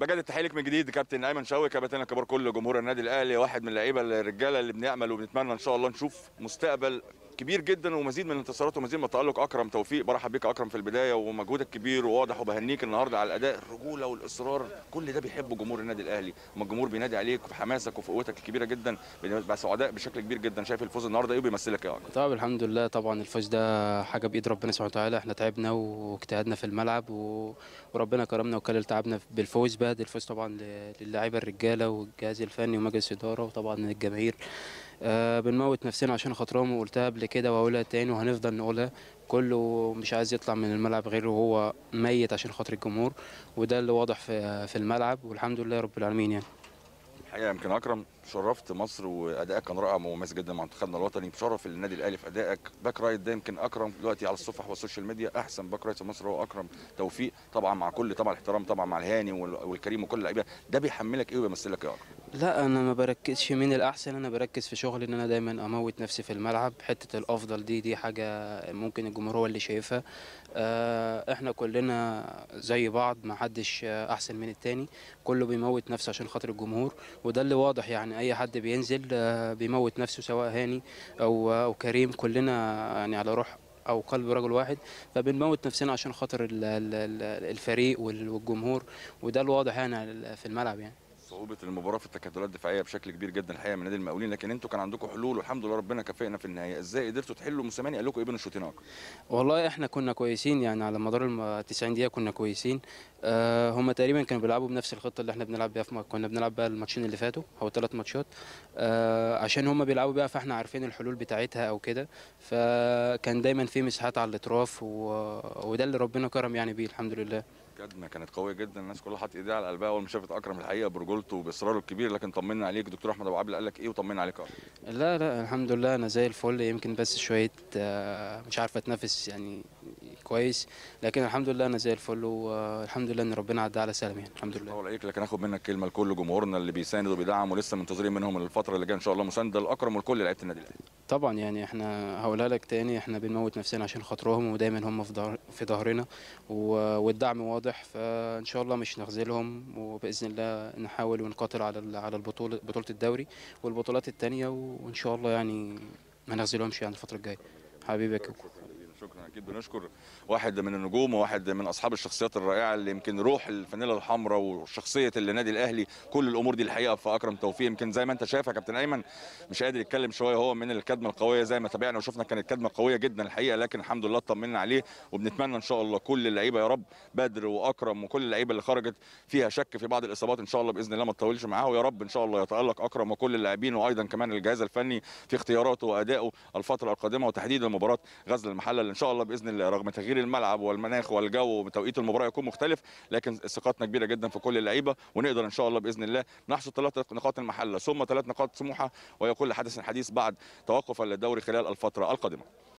بجد التحيه لك من جديد كابتن ايمن شوقي كابتن الكبار كل جمهور النادي الاهلي واحد من اللعيبه الرجاله اللي بنعمل وبنتمنى ان شاء الله نشوف مستقبل كبير جدا ومزيد من الانتصارات ومزيد من التالق اكرم توفيق برحب بيك اكرم في البدايه ومجهودك كبير وواضح وبهنيك النهارده على الاداء الرجوله والاصرار كل ده بيحبه جمهور النادي الاهلي اما الجمهور بينادي عليك بحماسك وفي قوتك الكبيره جدا بنبقى سعداء بشكل كبير جدا شايف الفوز النهارده ايه بيمثلك إيه يا اكرم طبعا الحمد لله طبعا الفوز ده حاجه بايد ربنا سبحانه وتعالى احنا تعبنا واجتهدنا في الملعب و... وربنا كرمنا وكلل تعبنا بالفوز بعد الفوز طبعا للاعيبه الرجاله والجهاز الفني ومجلس اداره وطبعا الجماهير آه بنموت نفسنا عشان خاطرهم وقلتها قبل كده وهقولها تاني وهنفضل نقولها كله مش عايز يطلع من الملعب غيره وهو ميت عشان خاطر الجمهور وده اللي واضح في في الملعب والحمد لله رب العالمين يعني الحقيقه يمكن اكرم شرفت مصر وادائك كان رائع ومميز جدا مع منتخبنا الوطني بشرف النادي الاهلي في ادائك باك رايت ده يمكن اكرم دلوقتي على الصفح والسوشيال ميديا احسن باك رايت في مصر هو اكرم توفيق طبعا مع كل طبعا الاحترام طبعا مع الهاني والكريم وكل اللعيبه ده بيحملك ايه وبيمثلك ايه يا اكرم لا انا ما بركزش مين الاحسن انا بركز في شغلي ان انا دايما اموت نفسي في الملعب حته الافضل دي دي حاجه ممكن الجمهور هو اللي شايفها آه، احنا كلنا زي بعض ما حدش احسن من التاني كله بيموت نفسه عشان خاطر الجمهور وده اللي واضح يعني اي حد بينزل آه، بيموت نفسه سواء هاني او او كريم كلنا يعني على روح او قلب رجل واحد فبنموت نفسنا عشان خاطر الفريق والجمهور وده الواضح يعني في الملعب يعني صعوبه المباراه في التكتلات الدفاعيه بشكل كبير جدا الحقيقه من نادي المقاولين لكن انتوا كان عندكم حلول والحمد لله ربنا كفانا في النهايه ازاي قدرتوا تحلوا موسيماني قال لكم ايه بين الشوطين اكتر والله احنا كنا كويسين يعني على مدار ال 90 دقيقه كنا كويسين أه هم تقريبا كانوا بيلعبوا بنفس الخطه اللي احنا بنلعب بيها في كنا بنلعب بيها الماتشين اللي فاتوا او ثلاث ماتشات أه عشان هم بيلعبوا بيها فاحنا عارفين الحلول بتاعتها او كده فكان دايما في مساحات على الاطراف وده اللي ربنا كرم يعني بيه الحمد لله كدمه كانت قويه جدا الناس كلها حاطه ايديها على قلبها اول ما شافت اكرم الحقيقه برجولته وباصراره الكبير لكن طمنا عليك دكتور احمد ابو عبد قال لك ايه وطمنا عليك أه. لا لا الحمد لله انا زي الفل يمكن بس شويه آه، مش عارف اتنفس يعني كويس لكن الحمد لله انا زي الفل والحمد لله ان ربنا عدى على سلام يعني الحمد لله طول لكن هاخد منك كلمه لكل جمهورنا اللي بيساند وبيدعم ولسه منتظرين منهم الفتره اللي جايه ان شاء الله مسانده لاكرم ولكل لعيبه النادي الاهلي طبعا يعني احنا هقولها لك تاني احنا بنموت نفسنا عشان خاطرهم ودايما هم في ظهر في ظهرنا والدعم واضح فان شاء الله مش نخذلهم وباذن الله نحاول ونقاتل على على البطوله بطوله الدوري والبطولات التانيه وان شاء الله يعني ما نخذلهمش يعني الفتره الجايه حبيبك شكرا اكيد بنشكر واحد من النجوم وواحد من اصحاب الشخصيات الرائعه اللي يمكن روح الفانيلا الحمراء وشخصيه النادي الاهلي كل الامور دي الحقيقه في اكرم توفيق يمكن زي ما انت شايف يا كابتن ايمن مش قادر يتكلم شويه هو من الكدمه القويه زي ما تابعنا وشفنا كانت كدمه قويه جدا الحقيقه لكن الحمد لله اطمنا عليه وبنتمنى ان شاء الله كل اللعيبه يا رب بدر واكرم وكل اللعيبه اللي خرجت فيها شك في بعض الاصابات ان شاء الله باذن الله ما تطولش معاها ويا رب ان شاء الله يتالق اكرم وكل اللاعبين وايضا كمان الجهاز الفني في اختياراته وادائه الفتره القادمه وتحديدا مباراه غزل المحله ان شاء الله باذن الله رغم تغيير الملعب والمناخ والجو وتوقيت المباراه يكون مختلف لكن ثقتنا كبيره جدا في كل اللعيبه ونقدر ان شاء الله باذن الله نحصد ثلاث نقاط المحله ثم ثلاث نقاط سموحه ويقول لحدث حديث بعد توقف الدوري خلال الفتره القادمه